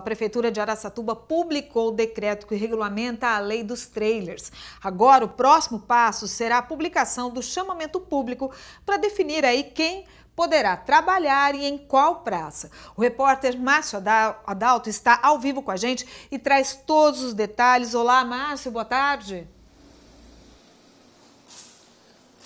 A Prefeitura de Araçatuba publicou o decreto que regulamenta a lei dos trailers. Agora, o próximo passo será a publicação do chamamento público para definir aí quem poderá trabalhar e em qual praça. O repórter Márcio Adalto está ao vivo com a gente e traz todos os detalhes. Olá, Márcio, boa tarde.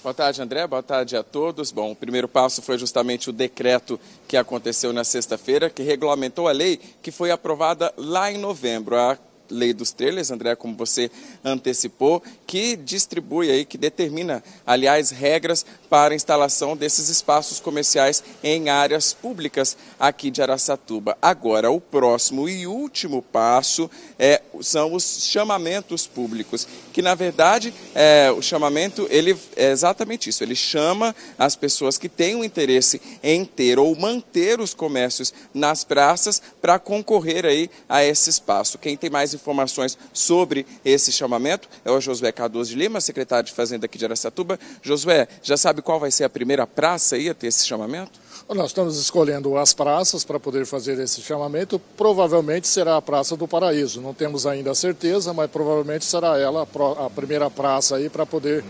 Boa tarde, André. Boa tarde a todos. Bom, o primeiro passo foi justamente o decreto que aconteceu na sexta-feira, que regulamentou a lei que foi aprovada lá em novembro. A lei dos trailers, André, como você antecipou, que distribui aí, que determina, aliás, regras para a instalação desses espaços comerciais em áreas públicas aqui de Araçatuba. Agora, o próximo e último passo é, são os chamamentos públicos, que na verdade é, o chamamento ele é exatamente isso. Ele chama as pessoas que têm um interesse em ter ou manter os comércios nas praças para concorrer aí a esse espaço. Quem tem mais informações sobre esse chamamento é o Josué Cardoso de Lima, secretário de Fazenda aqui de Aracatuba. Josué, já sabe qual vai ser a primeira praça aí a ter esse chamamento? Nós estamos escolhendo as praças para poder fazer esse chamamento. Provavelmente será a Praça do Paraíso. Não temos ainda a certeza, mas provavelmente será ela a primeira praça aí para poder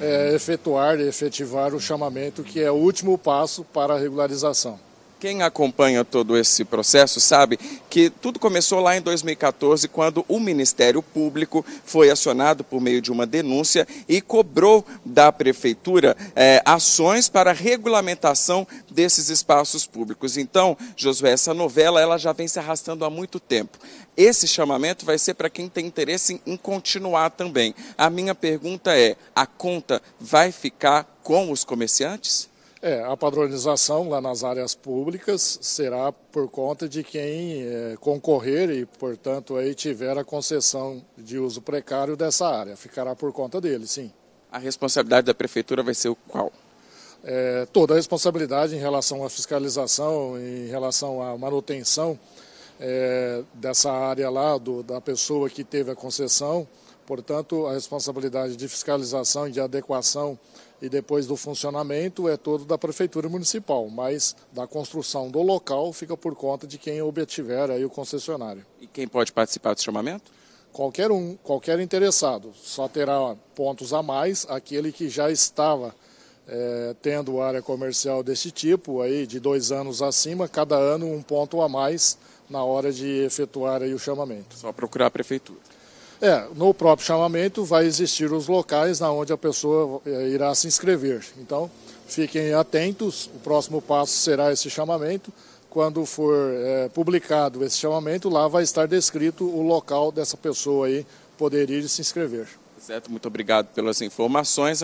é, efetuar e efetivar o chamamento, que é o último passo para a regularização. Quem acompanha todo esse processo sabe que tudo começou lá em 2014, quando o Ministério Público foi acionado por meio de uma denúncia e cobrou da Prefeitura eh, ações para a regulamentação desses espaços públicos. Então, Josué, essa novela ela já vem se arrastando há muito tempo. Esse chamamento vai ser para quem tem interesse em continuar também. A minha pergunta é: a conta vai ficar com os comerciantes? É, a padronização lá nas áreas públicas será por conta de quem é, concorrer e, portanto, aí tiver a concessão de uso precário dessa área. Ficará por conta dele, sim. A responsabilidade da prefeitura vai ser o qual? É, toda a responsabilidade em relação à fiscalização, em relação à manutenção é, dessa área lá, do, da pessoa que teve a concessão, Portanto, a responsabilidade de fiscalização e de adequação e depois do funcionamento é todo da prefeitura municipal, mas da construção do local fica por conta de quem obtiver aí o concessionário. E quem pode participar do chamamento? Qualquer um, qualquer interessado. Só terá pontos a mais aquele que já estava é, tendo área comercial desse tipo, aí de dois anos acima, cada ano um ponto a mais na hora de efetuar aí o chamamento. Só procurar a prefeitura. É, no próprio chamamento vai existir os locais na onde a pessoa é, irá se inscrever. Então, fiquem atentos, o próximo passo será esse chamamento. Quando for é, publicado esse chamamento, lá vai estar descrito o local dessa pessoa aí poder ir se inscrever. Certo, muito obrigado pelas informações.